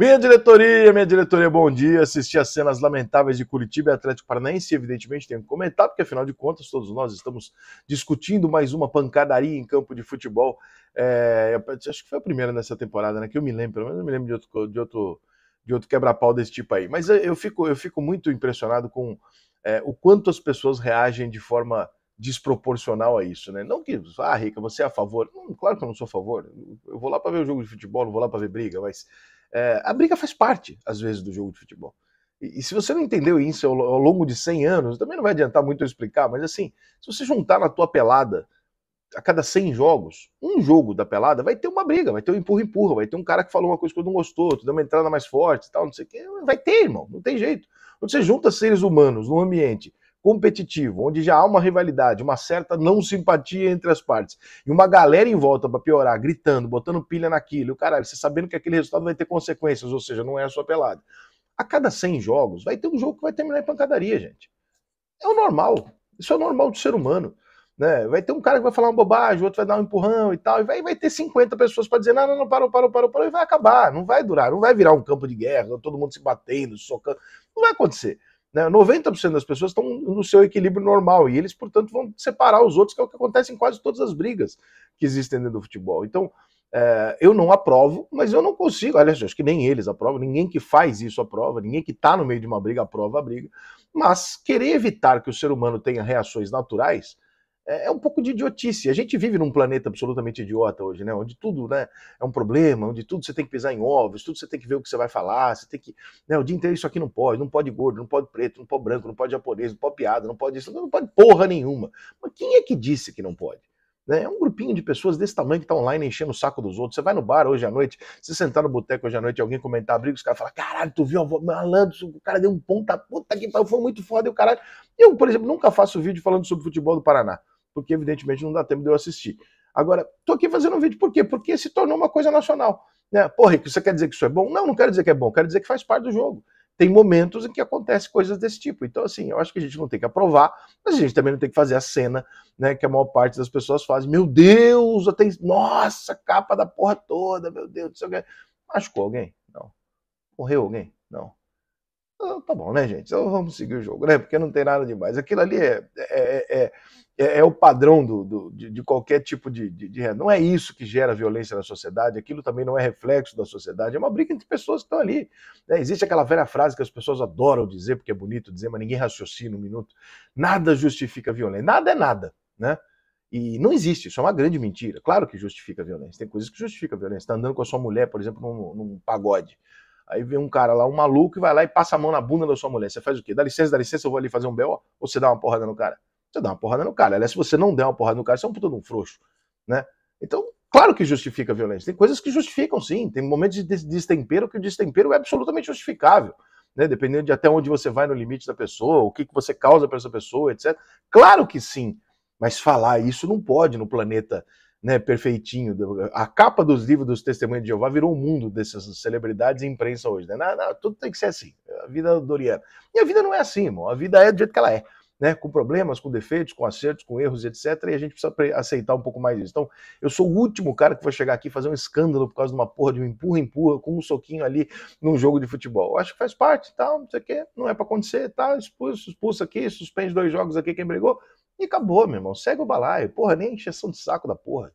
Minha diretoria, minha diretoria, bom dia. Assisti as cenas lamentáveis de Curitiba e Atlético Paranaense, evidentemente tenho que comentar, porque afinal de contas todos nós estamos discutindo mais uma pancadaria em campo de futebol. É, acho que foi a primeira nessa temporada, né? Que eu me lembro, pelo menos eu me lembro de outro, de outro, de outro quebra-pau desse tipo aí. Mas eu fico, eu fico muito impressionado com é, o quanto as pessoas reagem de forma desproporcional a isso, né? Não que, ah, Rica, você é a favor. claro que eu não sou a favor. Eu vou lá para ver o jogo de futebol, não vou lá para ver briga, mas é, a briga faz parte, às vezes, do jogo de futebol. E, e, se você não entendeu isso ao, ao longo de 100 anos, também não vai adiantar muito eu explicar, mas assim, se você juntar na tua pelada a cada 100 jogos, um jogo da pelada vai ter uma briga, vai ter um empurra-empurra, vai ter um cara que falou uma coisa que eu não gostou, tu deu uma entrada mais forte tal, não sei o quê. Vai ter, irmão, não tem jeito. Quando você junta seres humanos num ambiente competitivo, onde já há uma rivalidade, uma certa não simpatia entre as partes, e uma galera em volta para piorar, gritando, botando pilha naquilo, o caralho, você sabendo que aquele resultado vai ter consequências, ou seja, não é a sua pelada. A cada 100 jogos, vai ter um jogo que vai terminar em pancadaria, gente. É o normal. Isso é o normal do ser humano. Né? Vai ter um cara que vai falar uma bobagem, o outro vai dar um empurrão e tal, e vai, vai ter 50 pessoas para dizer: não, não, não, parou, parou, parou, parou, e vai acabar. Não vai durar, não vai virar um campo de guerra, todo mundo se batendo, socando. Não vai acontecer. Né? 90% das pessoas estão no seu equilíbrio normal e eles, portanto, vão separar os outros, que é o que acontece em quase todas as brigas que existem dentro do futebol. Então, é, eu não aprovo, mas eu não consigo. Aliás, acho que nem eles aprovam, ninguém que faz isso aprova, ninguém que está no meio de uma briga aprova a briga. Mas querer evitar que o ser humano tenha reações naturais é, é um pouco de idiotice. A gente vive num planeta absolutamente idiota hoje, né? Onde tudo né, é um problema, onde tudo você tem que pisar em ovos, tudo você tem que ver o que você vai falar, você tem que. Né, o dia inteiro isso aqui não pode, não pode gordo, não pode preto, não pode branco, não pode japonês, não pode piada, não pode isso, não pode porra nenhuma. Mas quem é que disse que não pode? Né? É um grupinho de pessoas desse tamanho que tá online enchendo o saco dos outros. Você vai no bar hoje à noite, Você sentar no boteco hoje à noite, e alguém comentar, briga, os caras falam: caralho, tu viu, malandro, o cara deu um ponta, puta que pariu, foi muito foda, e o caralho. Eu, por exemplo, nunca faço vídeo falando sobre futebol do Paraná porque evidentemente não dá tempo de eu assistir. Agora, tô aqui fazendo um vídeo por quê? Porque se tornou uma coisa nacional. Né? Porra, Rico, você quer dizer que isso é bom? Não, não quero dizer que é bom, quero dizer que faz parte do jogo. Tem momentos em que acontece coisas desse tipo. Então, assim, eu acho que a gente não tem que aprovar, mas a gente também não tem que fazer a cena, né? Que a maior parte das pessoas faz. Meu Deus, até... nossa, capa da porra toda, meu Deus do céu. Machucou alguém? Não. Morreu alguém? Não tá bom, né, gente? Então vamos seguir o jogo, né? Porque não tem nada demais. Aquilo ali é, é, é, é, é o padrão do, do de, de, qualquer tipo de, de, de. Não é isso que gera violência na sociedade, aquilo também não é reflexo da sociedade, é uma briga entre pessoas que estão ali. Né? Existe aquela velha frase que as pessoas adoram dizer, porque é bonito dizer, mas ninguém raciocina um minuto. Nada justifica violência, nada é nada, né? E não existe, isso é uma grande mentira. Claro que justifica a violência, tem coisas que justificam a violência. Está andando com a sua mulher, por exemplo, num, num pagode. Aí vem um cara lá, um maluco, e vai lá e passa a mão na bunda da sua mulher. Você faz o quê? Dá licença, dá licença, eu vou ali fazer um B.O. Ou você dá uma porrada no cara? Você dá uma porrada no cara. Aliás, se você não der uma porrada no cara, você é um puta de um frouxo, né? Então, claro que justifica a violência. Tem coisas que justificam, sim. Tem momentos de destempero que o destempero é absolutamente justificável. Né, dependendo de até onde você vai no limite da pessoa, o que, que você causa para essa pessoa, etc. Claro que sim, mas falar isso não pode no planeta né, perfeitinho. A capa dos livros dos Testemunhos de Jeová virou o um mundo dessas celebridades e imprensa hoje. Né? Não, não, tudo tem que ser assim. A vida doriana. E a vida não é assim, irmão. A vida é do jeito que ela é. Né, com problemas, com defeitos, com acertos, com erros, etc. E a gente precisa aceitar um pouco mais isso. Então, eu sou o último cara que vai chegar aqui fazer um escândalo por causa de uma porra de um empurra-empurra com um soquinho ali num jogo de futebol. Eu acho que faz parte, tal, tá? não sei o quê, não é para acontecer, tá? Expulso, expulso aqui, suspende dois jogos aqui quem brigou. E acabou, meu irmão. Segue o balaio. Porra, nem encheção de saco da porra.